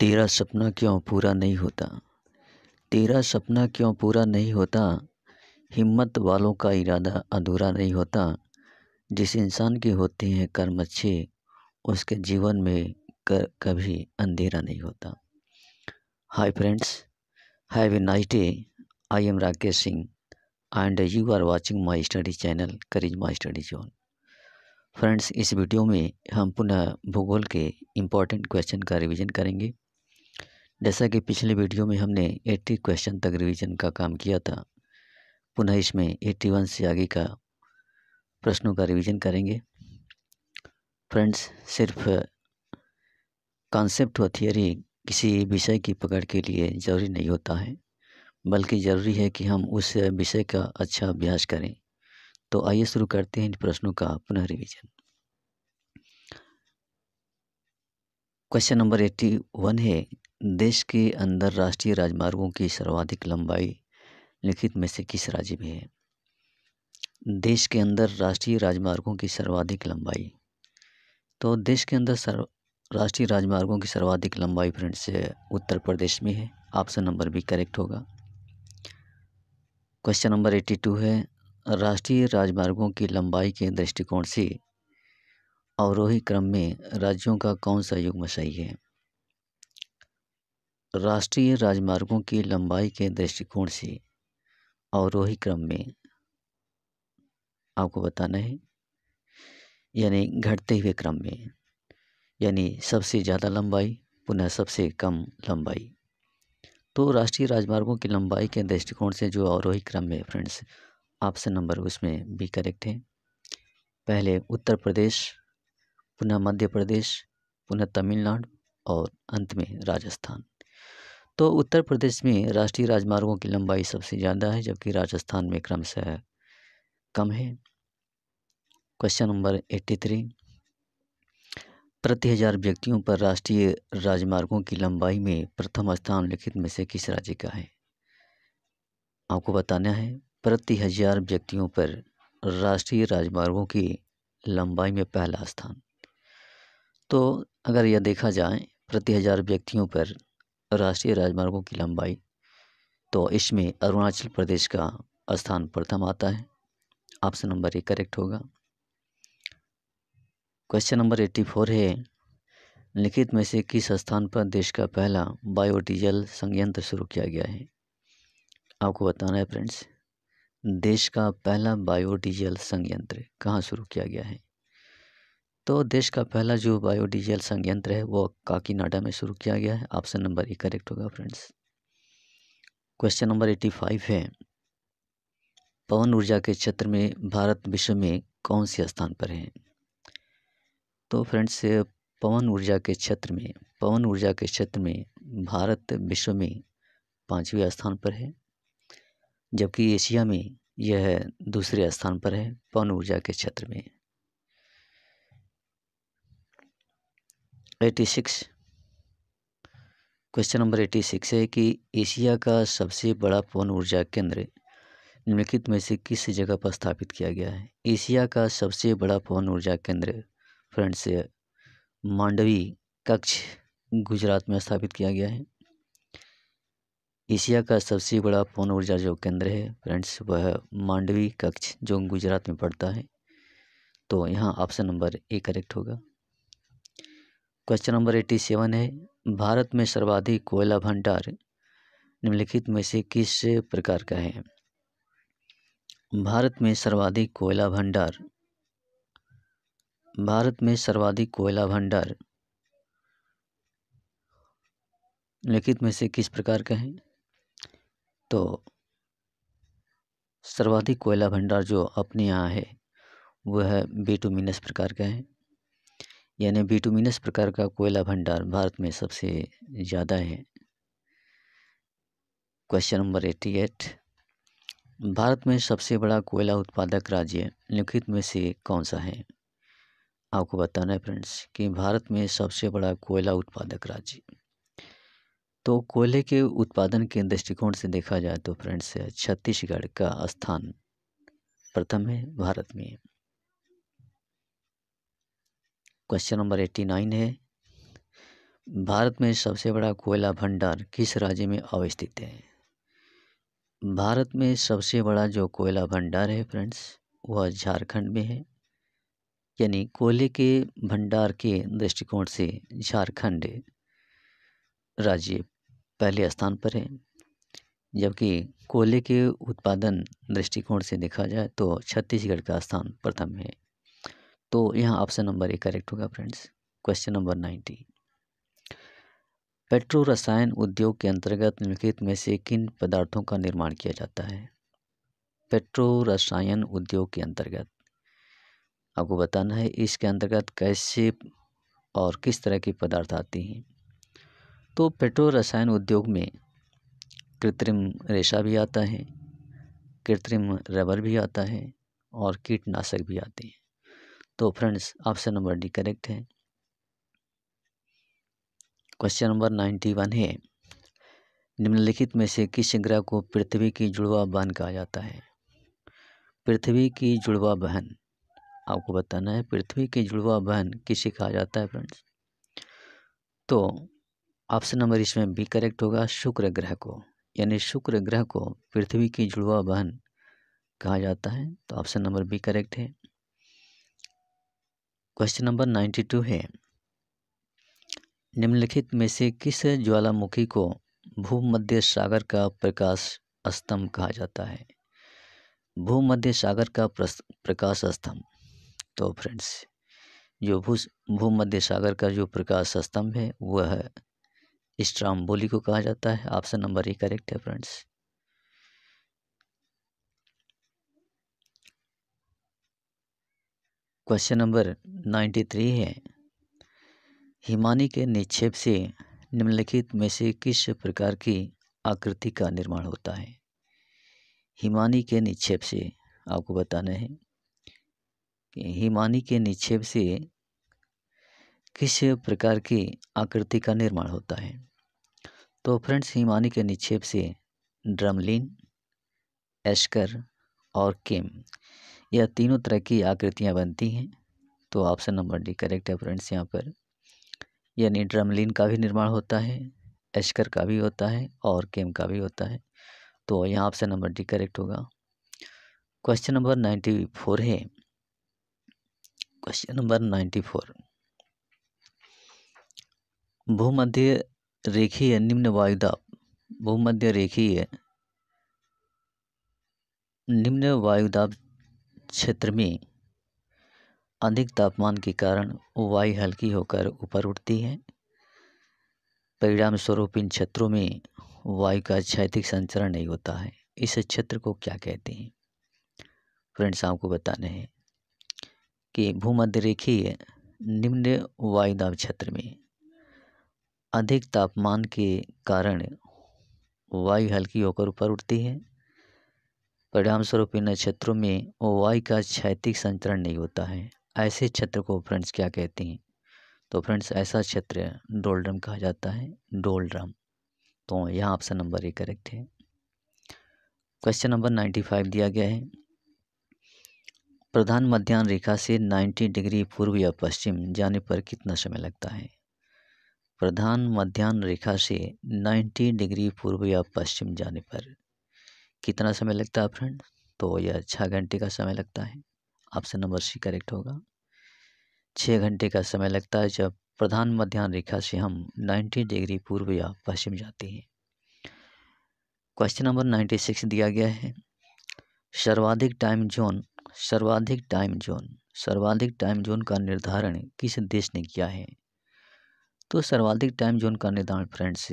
तेरा सपना क्यों पूरा नहीं होता तेरा सपना क्यों पूरा नहीं होता हिम्मत वालों का इरादा अधूरा नहीं होता जिस इंसान के होते हैं कर्म अच्छे उसके जीवन में कर, कभी अंधेरा नहीं होता hi friends have a nice day I am Rakesh Singh and you are watching my study channel करीज माय स्टडी जोन फ्रेंड्स इस वीडियो में हम पुनः भूगोल के इम्पॉर्टेंट क्वेश्चन का रिवीजन करेंगे जैसा कि पिछले वीडियो में हमने 80 क्वेश्चन तक रिवीजन का काम किया था पुनः इसमें 81 से आगे का प्रश्नों का रिवीजन करेंगे फ्रेंड्स सिर्फ कॉन्सेप्ट व थियोरी किसी विषय की पकड़ के लिए ज़रूरी नहीं होता है बल्कि ज़रूरी है कि हम उस विषय का अच्छा अभ्यास करें तो आइए शुरू करते हैं इन प्रश्नों का पुनः revision question number eighty one है देश के अंदर राष्ट्रीय राजमार्गों की सर्वाधिक लंबाई लिखित में से किस राज्य में है देश के अंदर राष्ट्रीय राजमार्गों की सर्वाधिक लंबाई तो देश के अंदर सर्व राष्ट्रीय राजमार्गों की सर्वाधिक लंबाई फ्रेंड्स उत्तर प्रदेश में है ऑप्शन नंबर भी करेक्ट होगा क्वेश्चन नंबर एट्टी टू है राष्ट्रीय राजमार्गों की लंबाई के दृष्टिकोण से अवरोही क्रम में राज्यों का कौन सा युग्म सही है राष्ट्रीय राजमार्गों की लंबाई के दृष्टिकोण से अवरोही क्रम में आपको बताना है यानी घटते हुए क्रम में यानी सबसे ज़्यादा लंबाई पुनः सबसे कम लंबाई तो राष्ट्रीय राजमार्गों की लंबाई के दृष्टिकोण से जो अवरोही क्रम में फ्रेंड्स ऑप्शन नंबर उसमें भी करेक्ट है पहले उत्तर प्रदेश पुनः मध्य प्रदेश पुनः तमिलनाडु और अंत में राजस्थान तो उत्तर प्रदेश में राष्ट्रीय राजमार्गों की लंबाई सबसे ज़्यादा है जबकि राजस्थान में क्रमशः कम है क्वेश्चन नंबर एट्टी थ्री प्रति हजार व्यक्तियों पर राष्ट्रीय राजमार्गों की लंबाई में प्रथम स्थान लिखित में से किस राज्य का है आपको बताना है प्रति हजार व्यक्तियों पर राष्ट्रीय राजमार्गों की लंबाई में पहला स्थान तो अगर यह देखा जाए प्रति हजार व्यक्तियों पर राष्ट्रीय राजमार्गों की लंबाई तो इसमें अरुणाचल प्रदेश का स्थान प्रथम आता है ऑप्शन नंबर ए करेक्ट होगा क्वेश्चन नंबर एट्टी फोर है लिखित में से किस स्थान पर देश का पहला बायोडीजल संयंत्र शुरू किया गया है आपको बताना है फ्रेंड्स देश का पहला बायोडीजल संयंत्र कहाँ शुरू किया गया है तो देश का पहला जो बायोडीजल संयंत्र है वो काकीनाडा में शुरू किया गया है ऑप्शन नंबर ए करेक्ट होगा friends question number eighty five है पवन ऊर्जा के क्षेत्र में भारत विश्व में कौन से स्थान पर है तो फ्रेंड्स पवन ऊर्जा के क्षेत्र में पवन ऊर्जा के क्षेत्र में भारत विश्व में पाँचवें स्थान पर है जबकि एशिया में यह दूसरे स्थान पर है पवन ऊर्जा के क्षेत्र में 86 सिक्स क्वेश्चन नंबर 86 सिक्स है कि एशिया का सबसे बड़ा पवन ऊर्जा केंद्र निम्नलिखित में से किस जगह पर स्थापित किया गया है एशिया का सबसे बड़ा पवन ऊर्जा केंद्र फ्रेंड्स मांडवी कक्ष गुजरात में स्थापित किया गया है एशिया का सबसे बड़ा पवन ऊर्जा जो केंद्र है फ्रेंड्स वह मांडवी कक्ष जो गुजरात में पड़ता है तो यहाँ ऑप्शन नंबर ए करेक्ट होगा क्वेश्चन नंबर एट्टी सेवन है भारत में सर्वाधिक कोयला भंडार निम्नलिखित में से किस प्रकार का है भारत में सर्वाधिक कोयला भंडार भारत में सर्वाधिक कोयला भंडार लिखित में से किस प्रकार का है तो सर्वाधिक कोयला भंडार जो अपने यहाँ है वह बी टू मीनस प्रकार का है यानी बिटुमिनस प्रकार का कोयला भंडार भारत में सबसे ज़्यादा है question number eighty eight Bharat में सबसे बड़ा कोयला उत्पादक राज्य निम्नलिखित में से कौन सा है आपको बताना है फ्रेंड्स कि भारत में सबसे बड़ा कोयला उत्पादक राज्य तो कोयले के उत्पादन के दृष्टिकोण से देखा जाए तो फ्रेंड्स छत्तीसगढ़ का स्थान प्रथम है भारत में क्वेश्चन नंबर एट्टी नाइन है भारत में सबसे बड़ा कोयला भंडार किस राज्य में अवस्थित है भारत में सबसे बड़ा जो कोयला भंडार है फ्रेंड्स वह झारखंड में है यानी कोयले के भंडार के दृष्टिकोण से झारखंड राज्य पहले स्थान पर है जबकि कोयले के उत्पादन दृष्टिकोण से देखा जाए तो छत्तीसगढ़ का स्थान प्रथम है तो यहाँ ऑप्शन नंबर ए करेक्ट होगा फ्रेंड्स क्वेश्चन नंबर नाइन्टी पेट्रो रसायन उद्योग के अंतर्गत निम्नलिखित में से किन पदार्थों का निर्माण किया जाता है पेट्रो रसायन उद्योग के अंतर्गत आपको बताना है इसके अंतर्गत कैसे और किस तरह के पदार्थ आते हैं तो पेट्रो रसायन उद्योग में कृत्रिम रेशा भी आता है कृत्रिम रबर भी आता है और कीटनाशक भी आते हैं तो friends option number D correct है क्वेश्चन नंबर नाइन्टी वन है निम्नलिखित में से किस ग्रह को पृथ्वी की जुड़वा बहन कहा जाता है पृथ्वी की जुड़वा बहन आपको बताना है पृथ्वी की जुड़वा बहन किसे कहा जाता है फ्रेंड्स तो ऑप्शन नंबर इसमें बी करेक्ट होगा शुक्र ग्रह को यानी शुक्र ग्रह को पृथ्वी की जुड़वा बहन कहा जाता है तो ऑप्शन नंबर बी करेक्ट है क्वेश्चन नंबर नाइन्टी टू है निम्नलिखित में से किस ज्वालामुखी को भूमध्य सागर का प्रकाश स्तंभ कहा जाता है भूमध्य सागर का प्रकाश स्तंभ तो फ्रेंड्स जो भू भूमध्य सागर का जो प्रकाश स्तंभ है वह स्ट्राम्बोली को कहा जाता है ऑप्शन नंबर ए करेक्ट है friends question number ninety three है हिमानी के निक्षेप से निम्नलिखित में से किस प्रकार की आकृति का निर्माण होता है हिमानी के निक्षेप से आपको बताना है कि हिमानी के निक्षेप से किस प्रकार की आकृति का निर्माण होता है तो फ्रेंड्स हिमानी के निक्षेप से ड्रमलिन एस्कर और केम यह तीनों तरह की आकृतियाँ बनती हैं तो ऑप्शन नंबर डी करेक्ट है फ्रेंड्स यहाँ पर यानी ड्रमलिन का भी निर्माण होता है एश्कर का भी होता है और केम का भी होता है तो यहाँ ऑप्शन नंबर डी करेक्ट होगा क्वेश्चन नंबर नाइन्टी फोर है क्वेश्चन नंबर नाइन्टी फोर भूमध्य रेखीय निम्न वायुदाब भूमध्य रेखीय निम्न वायुदाब क्षेत्र में अधिक तापमान के कारण वायु हल्की होकर ऊपर उठती है परिणाम स्वरूप इन क्षेत्रों में वायु का क्षैतिक संचरण नहीं होता है इस क्षेत्र को क्या कहते हैं फ्रेंड्स आपको बताने हैं कि भूमध्य रेखीय निम्न वायुदाब क्षेत्र में अधिक तापमान के कारण वायु हल्की होकर ऊपर उठती है परिणामस्वरूप इन नक्षत्रों में वायु का क्षैतिक संचरण नहीं होता है ऐसे क्षेत्र को फ्रेंड्स क्या कहते हैं तो फ्रेंड्स ऐसा क्षेत्र डोलड्रम कहा जाता है डोलड्रम तो यहाँ ऑप्शन नंबर ए करेक्ट है क्वेश्चन नंबर नाइन्टी फाइव दिया गया है प्रधान मध्यान्ह रेखा से नाइन्टी डिग्री पूर्व या पश्चिम जाने पर कितना समय लगता है प्रधान मध्यान्ह रेखा से नाइन्टी डिग्री पूर्व या पश्चिम जाने पर कितना समय लगता है फ्रेंड तो यह छः घंटे का समय लगता है ऑप्शन नंबर सी करेक्ट होगा छः घंटे का समय लगता है जब प्रधान मध्यान्ह रेखा से हम नाइन्टी डिग्री पूर्व या पश्चिम जाते हैं क्वेश्चन नंबर नाइन्टी सिक्स दिया गया है सर्वाधिक टाइम जोन सर्वाधिक टाइम जोन सर्वाधिक टाइम जोन का निर्धारण किस देश ने किया है तो सर्वाधिक टाइम जोन का निर्धारण फ्रेंड्स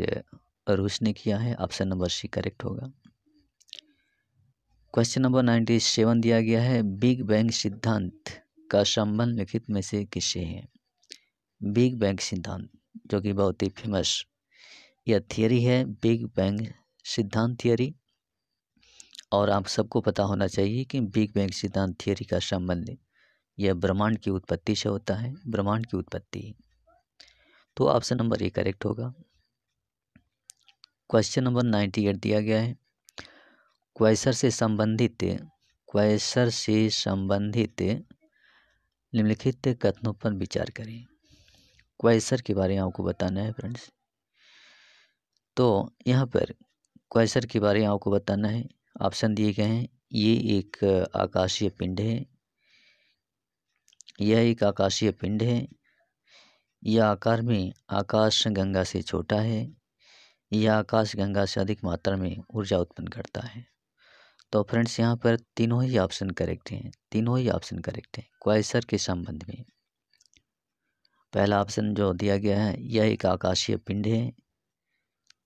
रूस ने किया है ऑप्शन नंबर सी करेक्ट होगा क्वेश्चन नंबर नाइन्टी सेवन दिया गया है बिग बैंग सिद्धांत का संबंध लिखित में से किसे है बिग बैंग सिद्धांत जो कि बहुत ही फेमस यह थियोरी है बिग बैंग सिद्धांत थियोरी और आप सबको पता होना चाहिए कि बिग बैंग सिद्धांत थियोरी का संबंध यह ब्रह्मांड की उत्पत्ति से होता है ब्रह्मांड की उत्पत्ति तो ऑप्शन नंबर ए करेक्ट होगा क्वेश्चन नंबर नाइन्टी एट दिया गया है क्वेशर से संबंधित क्वेशर से संबंधित निम्नलिखित कथनों पर विचार करें क्वेशर के बारे में आपको बताना है फ्रेंड्स तो यहाँ पर क्वेशर के बारे में आपको बताना है ऑप्शन दिए गए हैं ये एक आकाशीय पिंड है यह एक आकाशीय पिंड है यह आकार में आकाश गंगा से छोटा है यह आकाश गंगा से अधिक मात्रा में ऊर्जा उत्पन्न करता है तो फ्रेंड्स यहाँ पर तीनों ही ऑप्शन करेक्ट हैं तीनों ही ऑप्शन करेक्ट हैं क्वाइसर के संबंध में पहला ऑप्शन जो दिया गया है यह एक आकाशीय पिंड है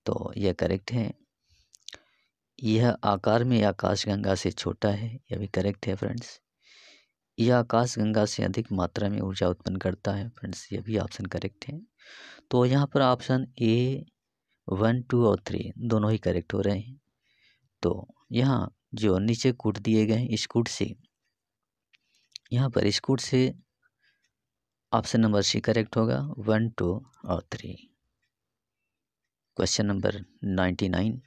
तो यह करेक्ट है यह आकार में आकाशगंगा से छोटा है यह भी करेक्ट है फ्रेंड्स यह आकाशगंगा से अधिक मात्रा में ऊर्जा उत्पन्न करता है फ्रेंड्स यह भी ऑप्शन करेक्ट है तो यहाँ पर ऑप्शन ए वन टू और थ्री दोनों ही करेक्ट हो रहे हैं तो यहाँ जो नीचे कूट दिए गए स्कूट से यहाँ पर स्कूट से ऑप्शन नंबर सी करेक्ट होगा वन टू और three question number ninety nine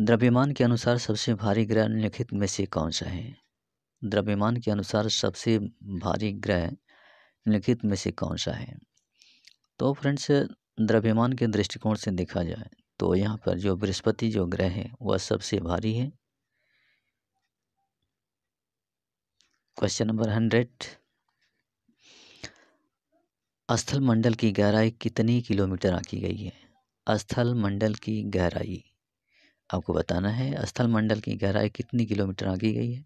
द्रव्यमान के अनुसार सबसे भारी ग्रह निम्नलिखित में से कौन सा है द्रव्यमान के अनुसार सबसे भारी ग्रह निम्नलिखित में से कौन सा है तो फ्रेंड्स द्रव्यमान के दृष्टिकोण से देखा जाए तो यहाँ पर जो बृहस्पति जो ग्रह है वह सबसे भारी है क्वेश्चन नंबर हंड्रेड स्थल मंडल की गहराई कितनी किलोमीटर आंकी गई है स्थल मंडल की गहराई आपको बताना है स्थल मंडल की गहराई कितनी किलोमीटर आंकी गई है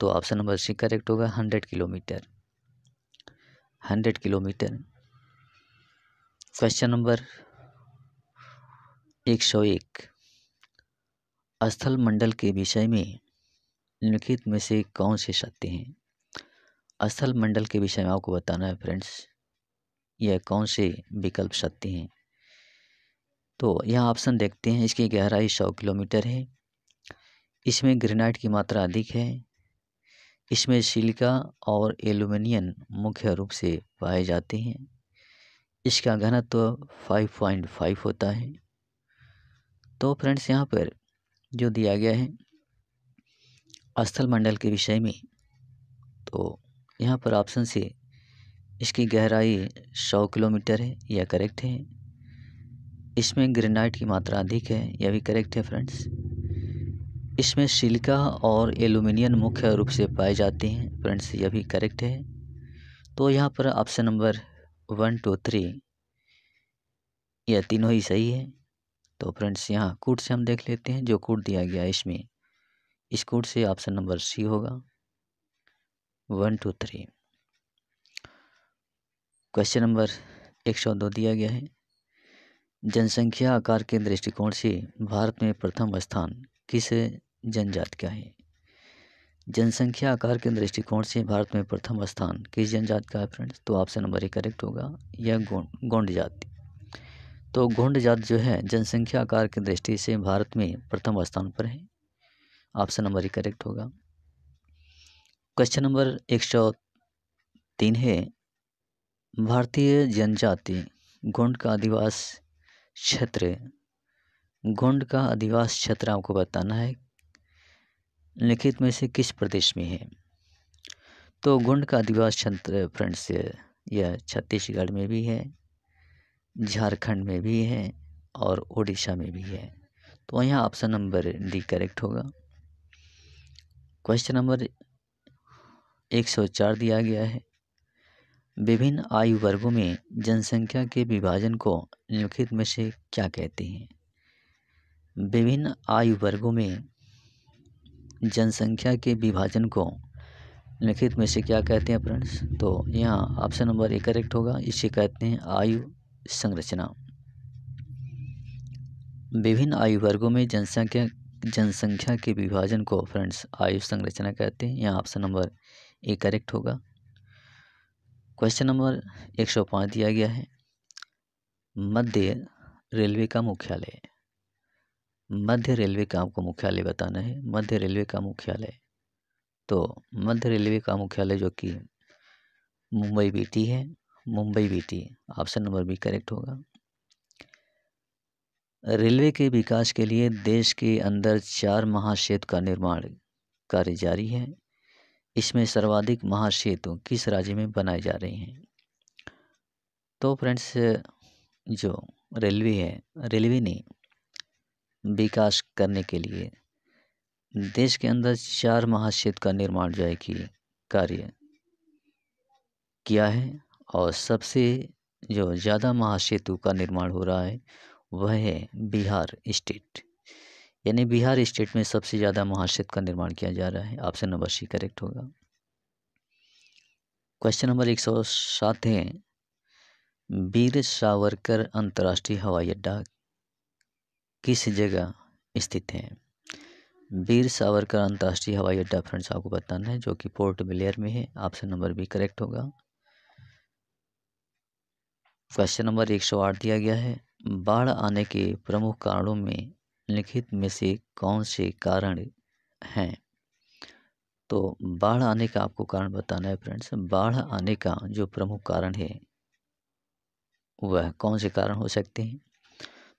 तो ऑप्शन नंबर सी करेक्ट होगा hundred kilometre hundred kilometre question number एक सौ एक स्थल मंडल के विषय में निम्नलिखित में से कौन से सत्य हैं स्थल मंडल के विषय में आपको बताना है फ्रेंड्स यह कौन से विकल्प सत्य हैं तो यह ऑप्शन देखते हैं इसकी गहराई सौ किलोमीटर है इसमें ग्रेनाइट की मात्रा अधिक है इसमें सिलिका और एल्यूमिनियम मुख्य रूप से पाए जाते हैं इसका घनत्व 5.5 होता है तो फ्रेंड्स यहाँ पर जो दिया गया है स्थल मंडल के विषय में तो यहाँ पर ऑप्शन से इसकी गहराई सौ किलोमीटर है यह करेक्ट है इसमें ग्रेनाइट की मात्रा अधिक है यह भी करेक्ट है फ्रेंड्स इसमें सिलिका और एलुमिनियम मुख्य रूप से पाए जाते हैं फ्रेंड्स यह भी करेक्ट है तो यहाँ पर option number one two three यह तीनों ही सही है तो फ्रेंड्स यहाँ कोड से हम देख लेते हैं जो कोड दिया गया है इसमें इस कोड से ऑप्शन नंबर सी होगा one two three question number एक सौ दो दिया गया है जनसंख्या आकार के दृष्टिकोण से भारत में प्रथम स्थान किस जनजाति का है जनसंख्या आकार के दृष्टिकोण से भारत में प्रथम स्थान किस जनजाति का है फ्रेंड्स तो ऑप्शन नंबर ए करेक्ट होगा यह गौंड जाति तो गोंड जात जो है जनसंख्या आकार की दृष्टि से भारत में प्रथम स्थान पर है ऑप्शन नंबर ही करेक्ट होगा क्वेश्चन नंबर एक सौ तीन है भारतीय जनजाति गोंड का अधिवास क्षेत्र गोंड का अधिवास क्षेत्र आपको बताना है लिखित में से किस प्रदेश में है तो गोंड का अधिवास क्षेत्र फ्रेंड्स यह छत्तीसगढ़ में भी है झारखंड में भी है और ओडिशा में भी है तो यहाँ ऑप्शन नंबर डी करेक्ट होगा क्वेश्चन नंबर एक सौ चार दिया गया है विभिन्न आयु वर्गों में जनसंख्या के विभाजन को निम्नलिखित में से क्या कहते हैं विभिन्न आयु वर्गों में जनसंख्या के विभाजन को निम्नलिखित में से क्या कहते हैं फ्रेंड्स तो यहाँ ऑप्शन नंबर ए करेक्ट होगा इसे कहते हैं आयु संरचना विभिन्न आयु वर्गों में जनसंख्या जनसंख्या के विभाजन को फ्रेंड्स आयु संरचना कहते हैं यहाँ ऑप्शन नंबर ए करेक्ट होगा क्वेश्चन नंबर एक सौ पाँच दिया गया है मध्य रेलवे का मुख्यालय मध्य रेलवे का आपको मुख्यालय बताना है मध्य रेलवे का मुख्यालय तो मध्य रेलवे का मुख्यालय जो कि मुंबई बीटी है Mumbai VT option number B correct होगा रेलवे के विकास के लिए देश के अंदर चार महासेतु का निर्माण कार्य जारी है इसमें सर्वाधिक महासेतु किस राज्य में बनाए जा रहे हैं तो फ्रेंड्स जो रेलवे है रेलवे ने विकास करने के लिए देश के अंदर चार महासेतु का निर्माण जो है कि कार्य किया है और सबसे जो ज़्यादा महासेतु का निर्माण हो रहा है वह है बिहार स्टेट यानी बिहार स्टेट में सबसे ज़्यादा महासेतु का निर्माण किया जा रहा है ऑप्शन नंबर सी करेक्ट होगा क्वेश्चन नंबर एक सौ सात है वीर सावरकर अंतर्राष्ट्रीय हवाई अड्डा किस जगह स्थित है वीर सावरकर अंतर्राष्ट्रीय हवाई अड्डा फ्रेंड्स आपको बताना है जो कि पोर्ट ब्लेयर में है ऑप्शन नंबर बी करेक्ट होगा क्वेश्चन नंबर एक सौ आठ दिया गया है बाढ़ आने के प्रमुख कारणों में लिखित में से कौन से कारण हैं तो बाढ़ आने का आपको कारण बताना है फ्रेंड्स बाढ़ आने का जो प्रमुख कारण है वह कौन से कारण हो सकते हैं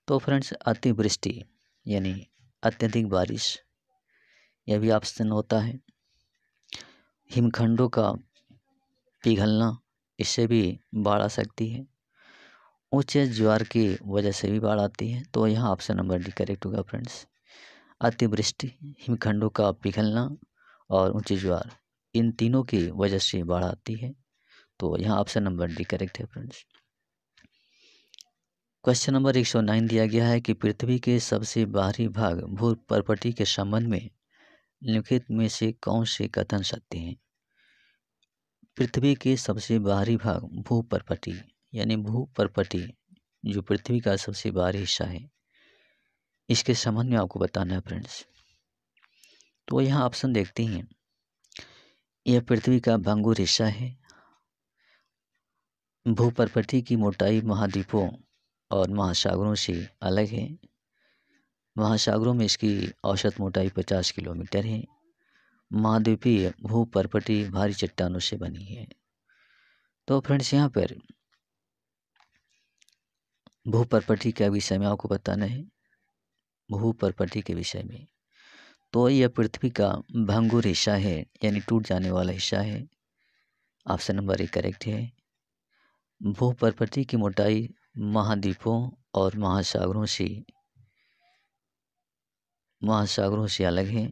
तो फ्रेंड्स अतिवृष्टि यानी अत्यधिक बारिश यह भी ऑप्शन होता है हिमखंडों का पिघलना इससे भी बाढ़ आ सकती है ऊँचे ज्वार की वजह से भी बाढ़ आती है तो यहाँ ऑप्शन नंबर डी करेक्ट होगा फ्रेंड्स अतिवृष्टि हिमखंडों का पिघलना और ऊँचे ज्वार इन तीनों की वजह से बाढ़ आती है तो यहाँ ऑप्शन नंबर डी करेक्ट है फ्रेंड्स क्वेश्चन नंबर एक सौ नाइन दिया गया है कि पृथ्वी के सबसे बाहरी भाग भू परपटी के संबंध में निम्नलिखित में से कौन से कथन सत्य हैं पृथ्वी के सबसे बाहरी भाग भू परपटी यानी भू परपटी जो पृथ्वी का सबसे बाहरी हिस्सा है इसके संबंध में आपको बताना है फ्रेंड्स तो यहाँ ऑप्शन देखते हैं यह पृथ्वी का भंगुर हिस्सा है भू परपटी की मोटाई महाद्वीपों और महासागरों से अलग है महासागरों में इसकी औसत मोटाई 50 किलोमीटर है महाद्वीपीय भू परपटी भारी चट्टानों से बनी है तो फ्रेंड्स यहाँ पर भूप्रपर्ति के विषय में आपको बताना है प्रपटी के विषय में तो यह पृथ्वी का भंगुर हिस्सा है यानी टूट जाने वाला हिस्सा है ऑप्शन नंबर एक करेक्ट है प्रपटी की मोटाई महाद्वीपों और महासागरों से महासागरों से अलग है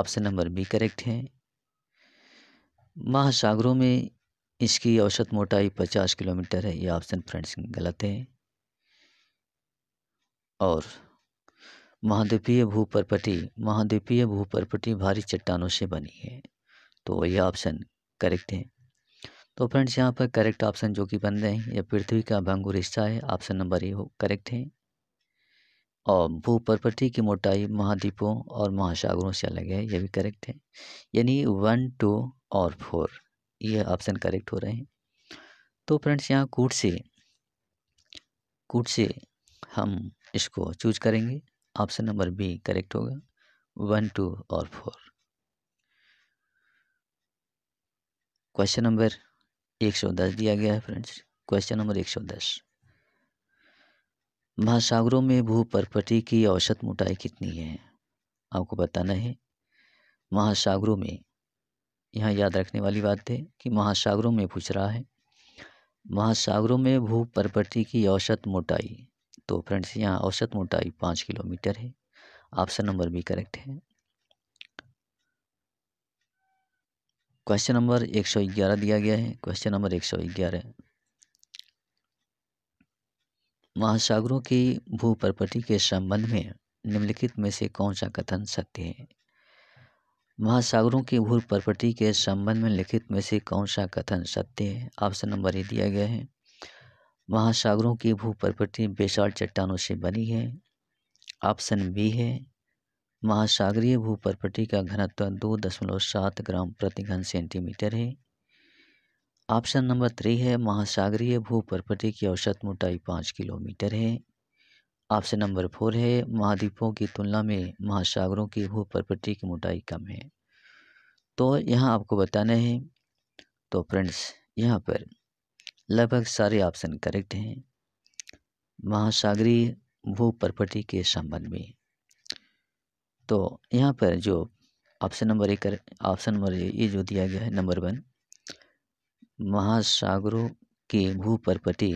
ऑप्शन नंबर बी करेक्ट है महासागरों में इसकी औसत मोटाई 50 किलोमीटर है यह ऑप्शन फ्रेंड्स गलत है और महाद्वीपीय भू महाद्वीपीय भू भारी चट्टानों से बनी है तो वही ऑप्शन करेक्ट है तो फ्रेंड्स यहाँ पर करेक्ट ऑप्शन जो कि बन रहे हैं यह पृथ्वी का भंगुर हिस्सा है ऑप्शन नंबर ए हो करेक्ट है और भू की मोटाई महाद्वीपों और महासागरों से अलग है यह भी करेक्ट है यानी वन टू और फोर ये ऑप्शन करेक्ट हो रहे हैं तो फ्रेंड्स यहाँ कूट से कूट से हम इसको चूज करेंगे ऑप्शन नंबर बी करेक्ट होगा वन टू और फोर क्वेश्चन नंबर एक सौ दस दिया गया है फ्रेंड्स क्वेश्चन नंबर एक सौ दस महासागरों में भू परपटी की औसत मोटाई कितनी है आपको बताना है महासागरों में यहाँ याद रखने वाली बात है कि महासागरों में पूछ रहा है महासागरों में भू परपटी की औसत मोटाई तो फ्रेंड्स यहाँ औसत मोटाई पाँच किलोमीटर है ऑप्शन नंबर भी करेक्ट है क्वेश्चन नंबर एक सौ ग्यारह दिया गया है क्वेश्चन नंबर एक सौ ग्यारह महासागरों की भूप्रपटी के संबंध में निम्नलिखित में से कौन सा कथन सत्य है महासागरों की भूप्रपटी के संबंध में लिखित में से कौन सा कथन सत्य है ऑप्शन नंबर ए दिया गया है महासागरों की भूपर्वतीय विशाल चट्टानों से बनी है ऑप्शन बी है महासागरीय भूपर्पटी का घनत्व दो दशमलव सात ग्राम प्रति घन सेंटीमीटर है ऑप्शन नंबर थ्री है महासागरीय भूपर्पटी की औसत मोटाई पाँच किलोमीटर है ऑप्शन नंबर फोर है महाद्वीपों की तुलना में महासागरों की भूपर्पटी की मोटाई कम है तो यहाँ आपको बताना है तो फ्रेंड्स यहाँ पर लगभग सारे ऑप्शन करेक्ट हैं महासागरीय भू प्रपटी के संबंध में तो यहाँ पर जो ऑप्शन नंबर एक ऑप्शन नंबर ये जो दिया गया है नंबर वन महासागरों की भूपर्पटी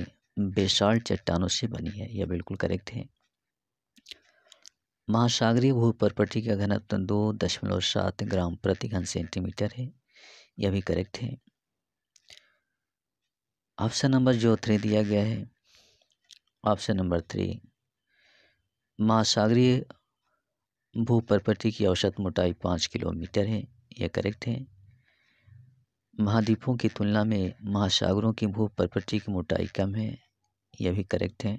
बेसाल चट्टानों से बनी है यह बिल्कुल करेक्ट है महासागरीय प्रपटी का घनत्व दो दशमलव सात ग्राम प्रति घन सेंटीमीटर है यह भी करेक्ट है ऑप्शन नंबर जो थ्री दिया गया है ऑप्शन नंबर थ्री महासागरीय भू प्रपति की औसत मोटाई पाँच किलोमीटर है यह करेक्ट है महाद्वीपों की तुलना में महासागरों की भू प्रपति की मोटाई कम है यह भी करेक्ट है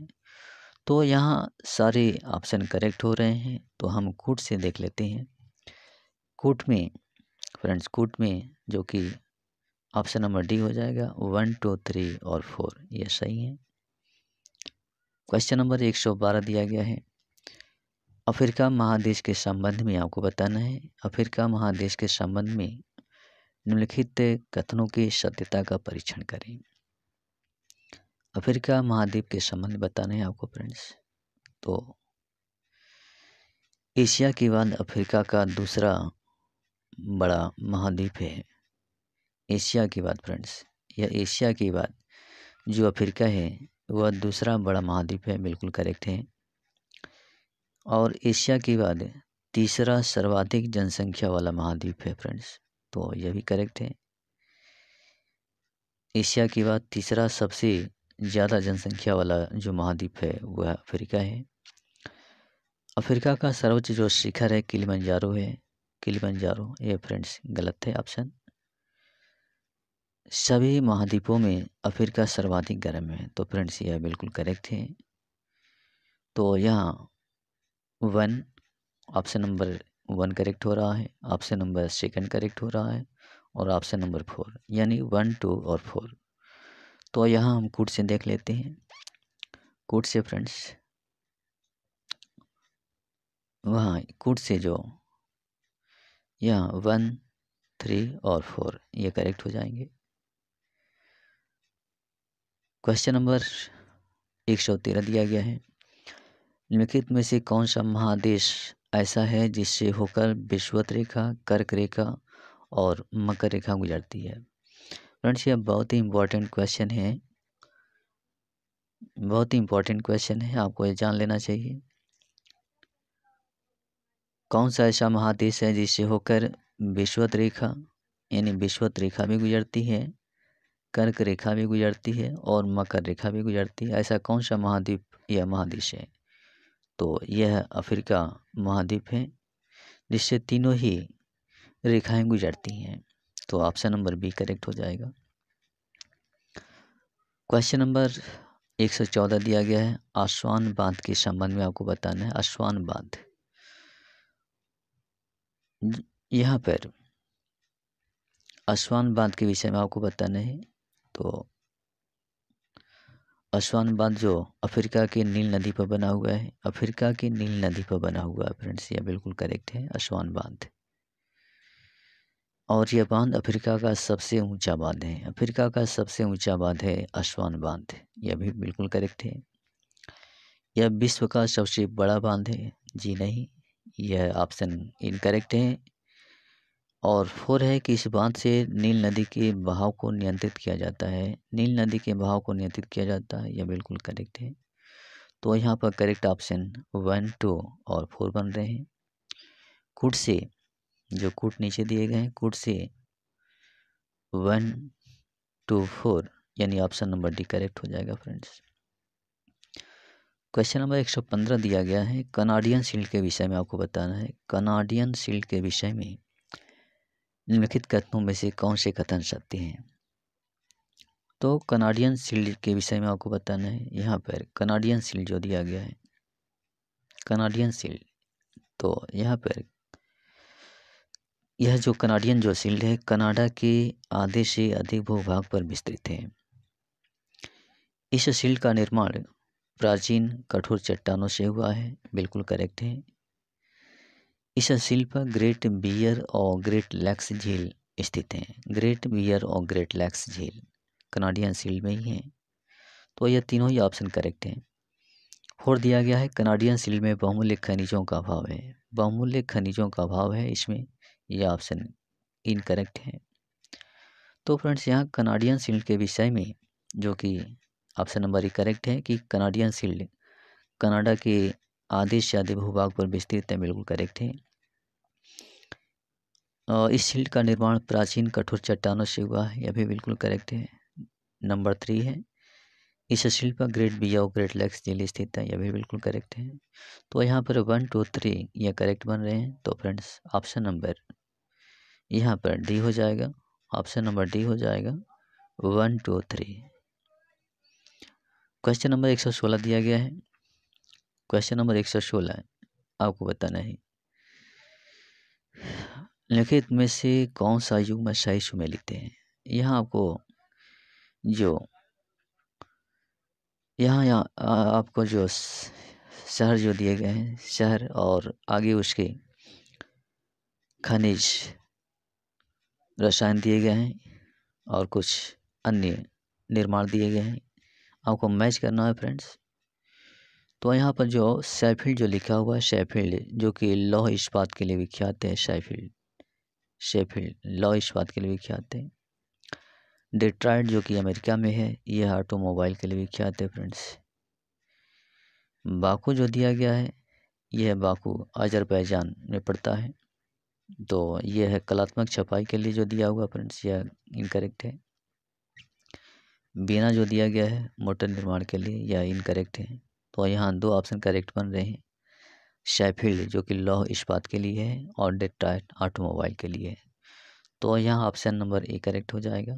तो यहाँ सारे ऑप्शन करेक्ट हो रहे हैं तो हम कूट से देख लेते हैं कूट में फ्रेंड्स कोट में जो कि ऑप्शन नंबर डी हो जाएगा वन टू थ्री और फोर ये सही है क्वेश्चन नंबर एक सौ बारह दिया गया है अफ्रीका महादेश के संबंध में आपको बताना है अफ्रीका महादेश के संबंध में निम्नलिखित कथनों की सत्यता का परीक्षण करें अफ्रीका महाद्वीप के संबंध बताना है आपको फ्रेंड्स तो एशिया के बाद अफ्रीका का दूसरा बड़ा महाद्वीप है एशिया के बाद फ्रेंड्स या एशिया के बाद जो अफ्रीका है वह दूसरा बड़ा महाद्वीप है बिल्कुल करेक्ट है और एशिया के बाद तीसरा सर्वाधिक जनसंख्या वाला महाद्वीप है फ्रेंड्स तो यह भी करेक्ट है एशिया के बाद तीसरा सबसे ज़्यादा जनसंख्या वाला जो महाद्वीप है वह अफ्रीका है अफ्रीका का सर्वोच्च जो शिखर है किलिमंजारो है किलिमंजारो ये फ्रेंड्स गलत है ऑप्शन सभी महाद्वीपों में अफ्रीका सर्वाधिक गर्म है तो फ्रेंड्स यह बिल्कुल करेक्ट है तो यहाँ one option number one correct हो रहा है ऑप्शन नंबर सेकंड करेक्ट हो रहा है और ऑप्शन नंबर फोर यानी वन टू और फोर तो यहाँ हम कोड से देख लेते हैं कोड से फ्रेंड्स वहाँ कूट से जो यहाँ वन थ्री और फोर ये करेक्ट हो जाएंगे क्वेश्चन नंबर एक सौ तेरह दिया गया है निम्नलिखित में से कौन सा महादेश ऐसा है जिससे होकर विश्वत रेखा कर्क रेखा और मकर रेखा गुजरती है फ्रेंड्स यह बहुत ही इम्पोर्टेंट क्वेश्चन है बहुत ही इम्पोर्टेंट क्वेश्चन है आपको ये जान लेना चाहिए कौन सा ऐसा महादेश है जिससे होकर विश्वत रेखा यानी विश्वत रेखा भी गुजरती है कर्क रेखा भी गुजरती है और मकर रेखा भी गुजरती है ऐसा कौन सा महाद्वीप या महादेश है तो यह अफ्रीका महाद्वीप है जिससे तीनों ही रेखाएं गुजरती हैं तो ऑप्शन नंबर बी करेक्ट हो जाएगा क्वेश्चन नंबर 114 दिया गया है आश्वान बांध के संबंध में आपको बताना है आश्वान बांध यहाँ पर आश्वान बांध के विषय में आपको बताना है तो अश्वान बांध जो अफ्रीका के नील नदी पर बना हुआ है अफ्रीका के नील नदी पर बना हुआ है फ्रेंड्स यह बिल्कुल करेक्ट है अश्वान बांध और यह बांध अफ्रीका का सबसे ऊंचा बांध है अफ्रीका का सबसे ऊंचा बांध है अश्वान बांध यह भी बिल्कुल करेक्ट है यह विश्व का सबसे बड़ा बांध है जी नहीं यह ऑप्शन इनकरेक्ट है और फोर है कि इस बांध से नील नदी के बहाव को नियंत्रित किया जाता है नील नदी के बहाव को नियंत्रित किया जाता है यह बिल्कुल करेक्ट है तो यहाँ पर करेक्ट ऑप्शन वन टू और फोर बन रहे हैं कुट से जो कुट नीचे दिए गए हैं कुट से वन टू फोर यानी ऑप्शन नंबर डी करेक्ट हो जाएगा फ्रेंड्स क्वेश्चन नंबर एक सौ पंद्रह दिया गया है कनाडियन सील्ड के विषय में आपको बताना है कनाडियन सील्ड के विषय में निम्नलिखित कथनों में से कौन से कथन सत्य हैं तो कनाडियन सील्ड के विषय में आपको बताना है यहाँ पर कनाडियन सील्ड जो दिया गया है कनाडियन सील्ड तो यहाँ पर यह जो कनाडियन जो सील्ड है कनाडा के आधे से अधिक भूभाग पर विस्तृत है इस सील्ड का निर्माण प्राचीन कठोर चट्टानों से हुआ है बिल्कुल करेक्ट है इस शिल्प ग्रेट बियर और ग्रेट लैक्स झील स्थित हैं ग्रेट बियर और ग्रेट लैक्स झील कनाडियन सील में ही हैं तो यह तीनों ही ऑप्शन करेक्ट हैं और दिया गया है कनाडियन सील में बहुमूल्य खनिजों का अभाव है बहुमूल्य खनिजों का अभाव है इसमें यह ऑप्शन इनकरेक्ट है तो फ्रेंड्स यहाँ कनाडियन सील्ड के विषय में जो कि ऑप्शन नंबर ही करेक्ट है कि कनाडियन सील्ड कनाडा के आदेश आदि भूभाग पर विस्तृत है बिल्कुल करेक्ट है इस शील्ड का निर्माण प्राचीन कठोर चट्टानों से हुआ है यह भी बिल्कुल करेक्ट है नंबर थ्री है इस शिल्प ग्रेट बिया और ग्रेट लेक्स झील स्थित है यह भी बिल्कुल करेक्ट है तो यहाँ पर वन टू थ्री यह करेक्ट बन रहे हैं तो फ्रेंड्स ऑप्शन नंबर यहाँ पर डी हो जाएगा ऑप्शन नंबर डी हो जाएगा one two three question number एक सौ सोलह दिया गया है क्वेश्चन नंबर एक सौ सोलह आपको बताना है लिखित में से कौन सा युग्म सही सुमेलित लिखते हैं यहाँ आपको जो यहाँ यहाँ आपको जो शहर जो दिए गए हैं शहर और आगे उसके खनिज रसायन दिए गए हैं और कुछ अन्य निर्माण दिए गए हैं आपको मैच करना है फ्रेंड्स तो यहाँ पर जो सैफील्ड जो लिखा हुआ है सैफील्ड जो कि लौह इस्पात के लिए विख्यात है सैफील्ड शेफील्ड लॉ इस बात के लिए विख्यात है डिट्राइड जो कि अमेरिका में है यह ऑटोमोबाइल के लिए विख्यात है फ्रेंड्स बाकू जो दिया गया है यह बाकू अजरबैजान में पड़ता है तो यह है कलात्मक छपाई के लिए जो दिया हुआ फ्रेंड्स यह इनकरेक्ट है बिना जो दिया गया है मोटर निर्माण के लिए यह इनकरेक्ट है तो यहाँ दो ऑप्शन करेक्ट बन रहे हैं शेफील्ड जो कि लौह इस्पात के लिए है और डेट्राइट ऑटोमोबाइल के लिए है तो यहाँ ऑप्शन नंबर ए करेक्ट हो जाएगा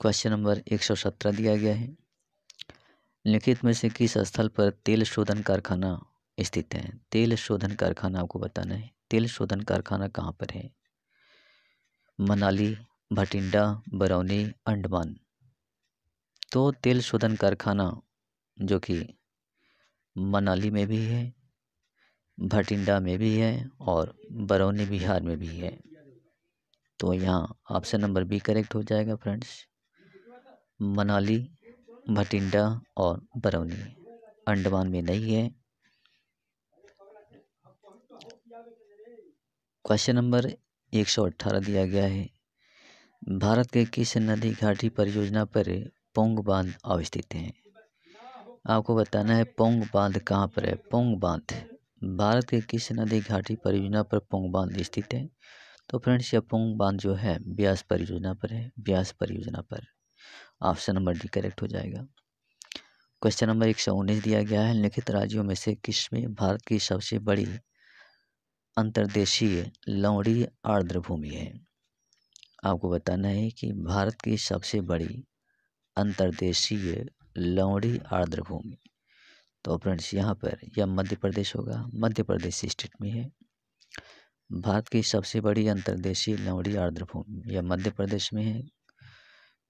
क्वेश्चन नंबर एक सौ सत्रह दिया गया है लिखित में से किस स्थल पर तेल शोधन कारखाना स्थित है तेल शोधन कारखाना आपको बताना है तेल शोधन कारखाना कहाँ पर है मनाली भटिंडा बरौनी अंडमान तो तेल शोधन कारखाना जो कि मनाली में भी है भटिंडा में भी है और बरौनी बिहार में भी है तो यहाँ ऑप्शन नंबर बी करेक्ट हो जाएगा फ्रेंड्स मनाली भटिंडा और बरौनी अंडमान में नहीं है क्वेश्चन नंबर 118 दिया गया है भारत के किस नदी घाटी परियोजना पर पोंग बांध अवस्थित हैं आपको बताना है पोंग बांध कहाँ पर है पोंग बांध भारत के किस नदी घाटी परियोजना पर पोंग बांध स्थित है तो फ्रेंड्स यह पोंग बांध जो है ब्यास परियोजना पर है ब्यास परियोजना पर ऑप्शन नंबर डी करेक्ट हो जाएगा क्वेश्चन नंबर एक सौ उन्नीस दिया गया है लिखित राज्यों में से किस में भारत की सबसे बड़ी अंतर्देशीय लौड़ी आर्द्रभूमि है आपको बताना है कि भारत की सबसे बड़ी अंतर्देशीय लौड़ी भूमि तो फ्रेंड्स यहाँ पर यह मध्य प्रदेश होगा मध्य प्रदेश स्टेट में है भारत की सबसे बड़ी अंतर्देशीय लौड़ी आर्द्रभूमि यह मध्य प्रदेश में है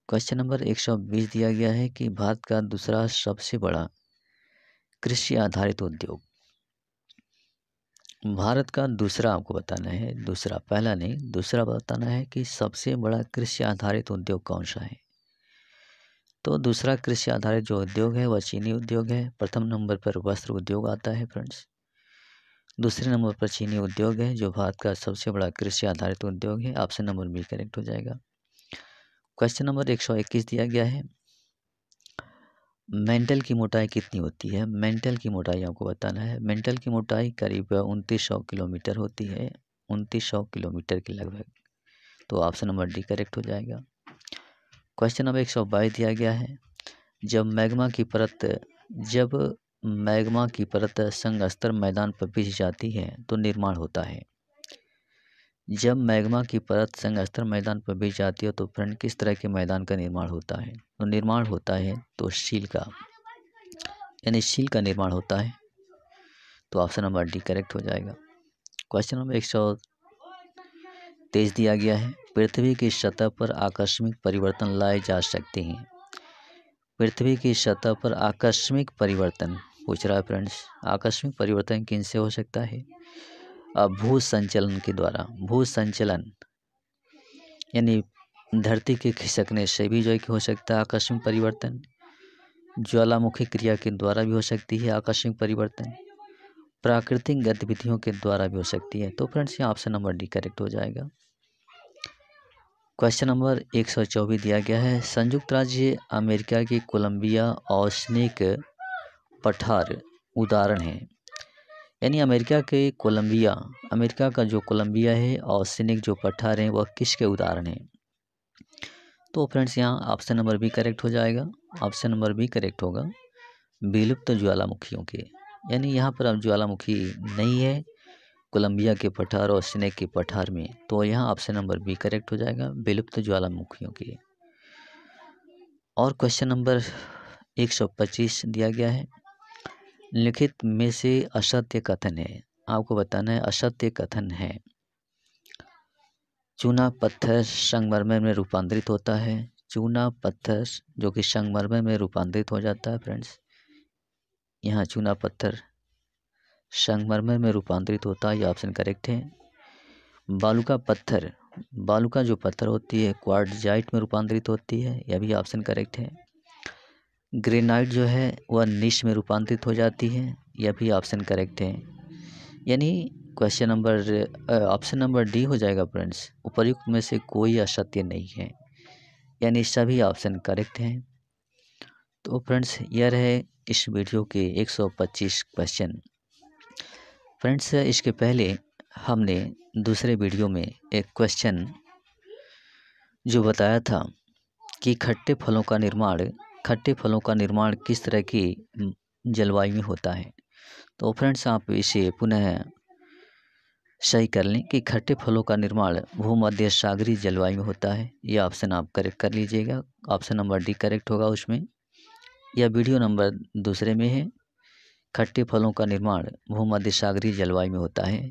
क्वेश्चन नंबर 120 दिया गया है कि भारत का दूसरा सबसे बड़ा कृषि आधारित उद्योग भारत का दूसरा आपको बताना है दूसरा पहला नहीं दूसरा बताना है कि सबसे बड़ा कृषि आधारित उद्योग कौन सा है तो दूसरा कृषि आधारित जो उद्योग है वह चीनी उद्योग है प्रथम नंबर पर वस्त्र उद्योग आता है फ्रेंड्स दूसरे नंबर पर चीनी उद्योग है जो भारत का सबसे बड़ा कृषि आधारित उद्योग है ऑप्शन नंबर बी करेक्ट हो जाएगा क्वेश्चन नंबर एक सौ इक्कीस दिया गया है मेंटल की मोटाई कितनी होती है मेंटल की मोटाई आपको बताना है मेंटल की मोटाई करीब उनतीस सौ किलोमीटर होती है उनतीस सौ किलोमीटर के लगभग तो ऑप्शन नंबर डी करेक्ट हो जाएगा क्वेश्चन नंबर एक सौ बाईस दिया गया है जब मैग्मा की परत जब मैग्मा की परत संगस्तर मैदान पर पिस जाती है तो निर्माण होता है जब मैग्मा की परत संगस्तर मैदान पर बिछ जाती है तो फ्रंट किस तरह के मैदान का निर्माण होता है तो निर्माण होता है तो शील का यानी शील का निर्माण होता है तो ऑप्शन नंबर डी करेक्ट हो जाएगा क्वेश्चन नंबर एक सौ तेईस दिया गया है पृथ्वी की सतह पर आकस्मिक परिवर्तन लाए जा सकते हैं पृथ्वी की सतह पर आकस्मिक परिवर्तन पूछ रहा है फ्रेंड्स आकस्मिक परिवर्तन किन से हो सकता है भू संचलन के द्वारा भू संचलन यानी धरती के खिसकने से भी जो कि हो सकता है आकस्मिक परिवर्तन ज्वालामुखी क्रिया के द्वारा भी हो सकती है आकस्मिक परिवर्तन प्राकृतिक गतिविधियों के द्वारा भी हो सकती है तो फ्रेंड्स यहाँ ऑप्शन नंबर डी करेक्ट हो जाएगा क्वेश्चन नंबर एक सौ चौबीस दिया गया है संयुक्त राज्य अमेरिका के कोलंबिया औष्णिक पठार उदाहरण है यानी अमेरिका के कोलंबिया अमेरिका का जो कोलंबिया है औष्णिक जो पठार हैं वह किसके उदाहरण हैं तो फ्रेंड्स यहाँ ऑप्शन नंबर बी करेक्ट हो जाएगा ऑप्शन नंबर बी करेक्ट होगा विलुप्त ज्वालामुखियों के यानी यहाँ पर अब ज्वालामुखी नहीं है कोलंबिया के पठार और स्नेक के पठार में तो यहाँ ऑप्शन नंबर बी करेक्ट हो जाएगा विलुप्त ज्वालामुखियों के और क्वेश्चन नंबर 125 दिया गया है लिखित में से असत्य कथन है आपको बताना है असत्य कथन है चूना पत्थर संगमरमर में रूपांतरित होता है चूना पत्थर जो कि संगमरमर में रूपांतरित हो जाता है फ्रेंड्स यहाँ चूना पत्थर संगमरमर में रूपांतरित होता है ये ऑप्शन करेक्ट है बालू पत्थर बालू का जो पत्थर होती है क्वार्टजाइट में रूपांतरित होती है यह भी ऑप्शन करेक्ट है ग्रेनाइट जो है वह निश में रूपांतरित हो जाती है यह भी ऑप्शन करेक्ट है यानी question number option number D हो जाएगा फ्रेंड्स उपर्युक्त में से कोई असत्य नहीं है यानी सभी ऑप्शन करेक्ट हैं तो फ्रेंड्स यह रहे इस वीडियो के 125 क्वेश्चन फ्रेंड्स इसके पहले हमने दूसरे वीडियो में एक क्वेश्चन जो बताया था कि खट्टे फलों का निर्माण खट्टे फलों का निर्माण किस तरह की जलवायु में होता है तो फ्रेंड्स आप इसे पुनः सही कर लें कि खट्टे फलों का निर्माण भूमध्य सागरी जलवायु में होता है ये ऑप्शन आप करेक्ट कर लीजिएगा ऑप्शन नंबर डी करेक्ट होगा उसमें यह वीडियो नंबर दूसरे में है खट्टे फलों का निर्माण भूमध्य सागरीय जलवायु में होता है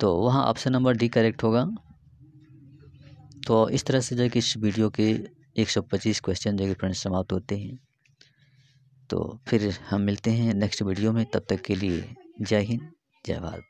तो वहाँ ऑप्शन नंबर डी करेक्ट होगा तो इस तरह से जो है कि इस वीडियो के 125 क्वेश्चन जो है कि फ्रेंड्स समाप्त होते हैं तो फिर हम मिलते हैं नेक्स्ट वीडियो में तब तक के लिए जय हिंद जय भारत